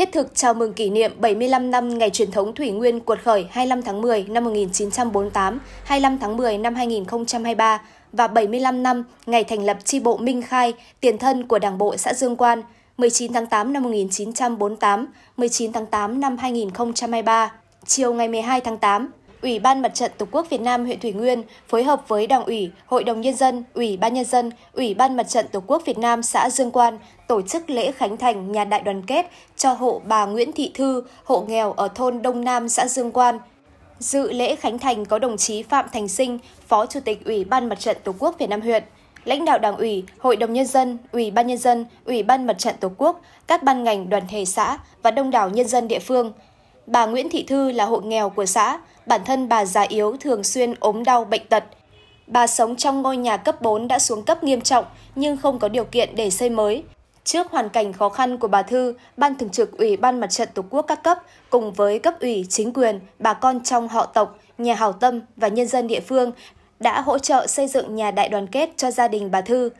thiết thực chào mừng kỷ niệm 75 năm ngày truyền thống Thủy Nguyên cuột khởi 25 tháng 10 năm 1948, 25 tháng 10 năm 2023 và 75 năm ngày thành lập tri bộ Minh Khai, tiền thân của Đảng bộ xã Dương Quan, 19 tháng 8 năm 1948, 19 tháng 8 năm 2023. Chiều ngày 12 tháng 8, Ủy ban Mặt trận Tổ quốc Việt Nam huyện Thủy Nguyên phối hợp với Đảng ủy, Hội đồng Nhân dân, Ủy ban Nhân dân, Ủy ban Mặt trận Tổ quốc Việt Nam xã Dương Quan tổ chức lễ khánh thành nhà đại đoàn kết cho hộ bà Nguyễn Thị Thư, hộ nghèo ở thôn Đông Nam xã Dương Quan. Dự lễ khánh thành có đồng chí Phạm Thành Sinh, Phó Chủ tịch Ủy ban Mặt trận Tổ quốc Việt Nam huyện, lãnh đạo Đảng ủy, Hội đồng nhân dân, Ủy ban nhân dân, Ủy ban Mặt trận Tổ quốc, các ban ngành đoàn thể xã và đông đảo nhân dân địa phương – Bà Nguyễn Thị Thư là hộ nghèo của xã, bản thân bà già yếu thường xuyên ốm đau bệnh tật. Bà sống trong ngôi nhà cấp 4 đã xuống cấp nghiêm trọng nhưng không có điều kiện để xây mới. Trước hoàn cảnh khó khăn của bà Thư, Ban Thường trực Ủy ban Mặt trận Tổ quốc các cấp cùng với cấp ủy, chính quyền, bà con trong họ tộc, nhà Hào tâm và nhân dân địa phương đã hỗ trợ xây dựng nhà đại đoàn kết cho gia đình bà Thư.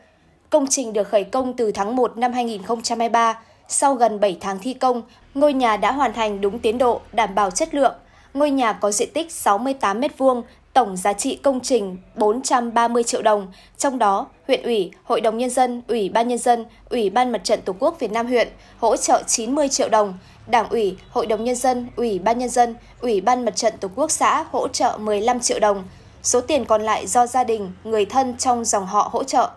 Công trình được khởi công từ tháng 1 năm 2023, sau gần 7 tháng thi công, ngôi nhà đã hoàn thành đúng tiến độ, đảm bảo chất lượng. Ngôi nhà có diện tích 68 m2, tổng giá trị công trình 430 triệu đồng, trong đó huyện ủy, hội đồng nhân dân, ủy ban nhân dân, ủy ban mặt trận Tổ quốc Việt Nam huyện hỗ trợ 90 triệu đồng, Đảng ủy, hội đồng nhân dân, ủy ban nhân dân, ủy ban mặt trận Tổ quốc xã hỗ trợ 15 triệu đồng. Số tiền còn lại do gia đình, người thân trong dòng họ hỗ trợ.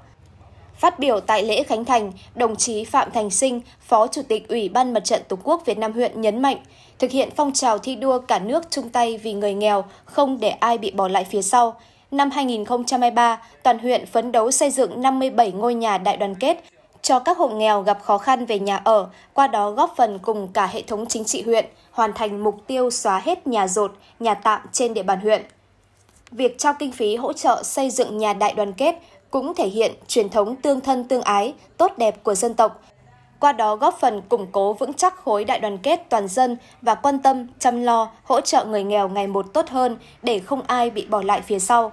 Phát biểu tại lễ khánh thành, đồng chí Phạm Thành Sinh, Phó Chủ tịch Ủy ban Mặt trận Tổ quốc Việt Nam huyện nhấn mạnh, thực hiện phong trào thi đua cả nước chung tay vì người nghèo, không để ai bị bỏ lại phía sau. Năm 2023, toàn huyện phấn đấu xây dựng 57 ngôi nhà đại đoàn kết cho các hộ nghèo gặp khó khăn về nhà ở, qua đó góp phần cùng cả hệ thống chính trị huyện hoàn thành mục tiêu xóa hết nhà rột, nhà tạm trên địa bàn huyện việc trao kinh phí hỗ trợ xây dựng nhà đại đoàn kết cũng thể hiện truyền thống tương thân tương ái, tốt đẹp của dân tộc, qua đó góp phần củng cố vững chắc khối đại đoàn kết toàn dân và quan tâm, chăm lo, hỗ trợ người nghèo ngày một tốt hơn để không ai bị bỏ lại phía sau.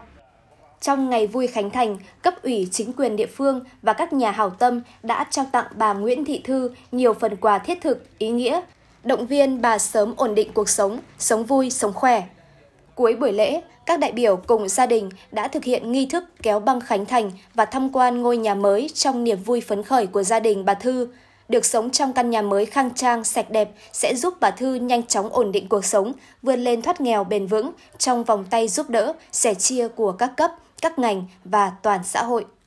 Trong ngày vui Khánh Thành, cấp ủy chính quyền địa phương và các nhà hảo tâm đã trao tặng bà Nguyễn Thị Thư nhiều phần quà thiết thực, ý nghĩa, động viên bà sớm ổn định cuộc sống, sống vui, sống khỏe. Cuối buổi lễ, các đại biểu cùng gia đình đã thực hiện nghi thức kéo băng khánh thành và tham quan ngôi nhà mới trong niềm vui phấn khởi của gia đình bà Thư. Được sống trong căn nhà mới khang trang, sạch đẹp sẽ giúp bà Thư nhanh chóng ổn định cuộc sống, vươn lên thoát nghèo bền vững trong vòng tay giúp đỡ, sẻ chia của các cấp, các ngành và toàn xã hội.